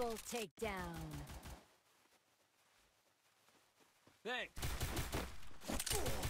Double takedown. Thanks.